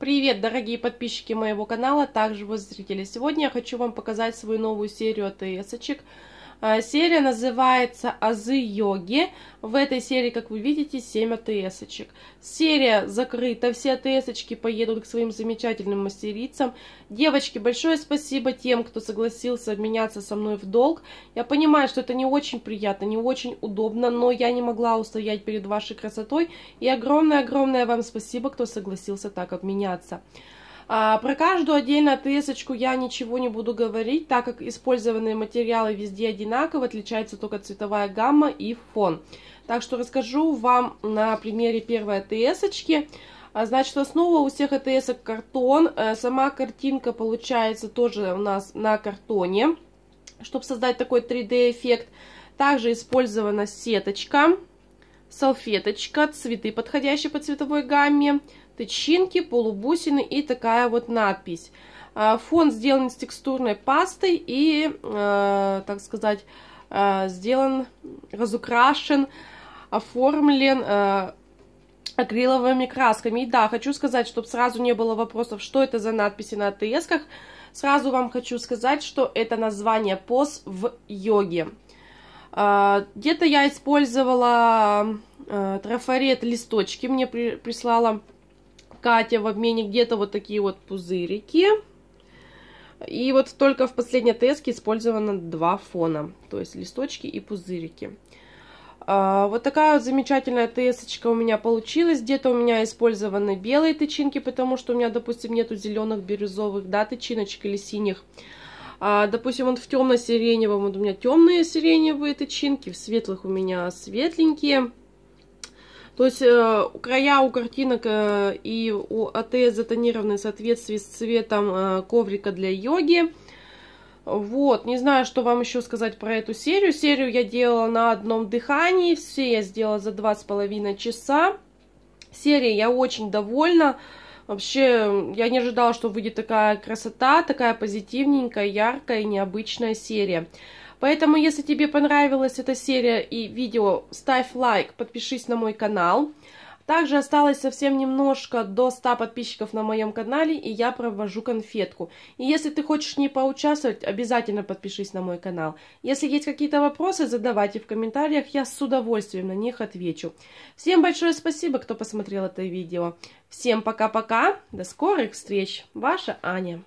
Привет, дорогие подписчики моего канала, также вы зрители. Сегодня я хочу вам показать свою новую серию от эсочек. Э, серия называется «Азы йоги». В этой серии, как вы видите, 7 атс Серия закрыта, все атс поедут к своим замечательным мастерицам. Девочки, большое спасибо тем, кто согласился обменяться со мной в долг. Я понимаю, что это не очень приятно, не очень удобно, но я не могла устоять перед вашей красотой. И огромное-огромное вам спасибо, кто согласился так обменяться. А, про каждую отдельно тс я ничего не буду говорить, так как использованные материалы везде одинаковы, отличается только цветовая гамма и фон. Так что расскажу вам на примере первой тс а, Значит, основа у всех АТС картон. Э, сама картинка получается тоже у нас на картоне, чтобы создать такой 3D эффект. Также использована сеточка, салфеточка, цветы, подходящие по цветовой гамме, тычинки, полубусины и такая вот надпись. А, фон сделан из текстурной пастой и, э, так сказать, э, сделан, разукрашен, оформлен э, акриловыми красками. И да, хочу сказать, чтобы сразу не было вопросов, что это за надписи на АТСках, сразу вам хочу сказать, что это название поз в йоге. А, где-то я использовала трафарет листочки, мне прислала Катя в обмене где-то вот такие вот пузырики. И вот только в последней теске использовано два фона, то есть листочки и пузырики. А, вот такая вот замечательная тесочка у меня получилась. Где-то у меня использованы белые тычинки, потому что у меня, допустим, нету зеленых, бирюзовых, да, тычиночек или синих. А, допустим, вот в темно-сиреневом вот у меня темные сиреневые тычинки, в светлых у меня светленькие. То есть э, края у картинок э, и у АТС затонированы в соответствии с цветом э, коврика для йоги. Вот, не знаю, что вам еще сказать про эту серию. Серию я делала на одном дыхании, все я сделала за два с половиной часа. Серия я очень довольна. Вообще, я не ожидала, что выйдет такая красота, такая позитивненькая, яркая, необычная серия. Поэтому, если тебе понравилась эта серия и видео, ставь лайк, подпишись на мой канал. Также осталось совсем немножко до 100 подписчиков на моем канале, и я провожу конфетку. И если ты хочешь не поучаствовать, обязательно подпишись на мой канал. Если есть какие-то вопросы, задавайте в комментариях, я с удовольствием на них отвечу. Всем большое спасибо, кто посмотрел это видео. Всем пока-пока, до скорых встреч, ваша Аня.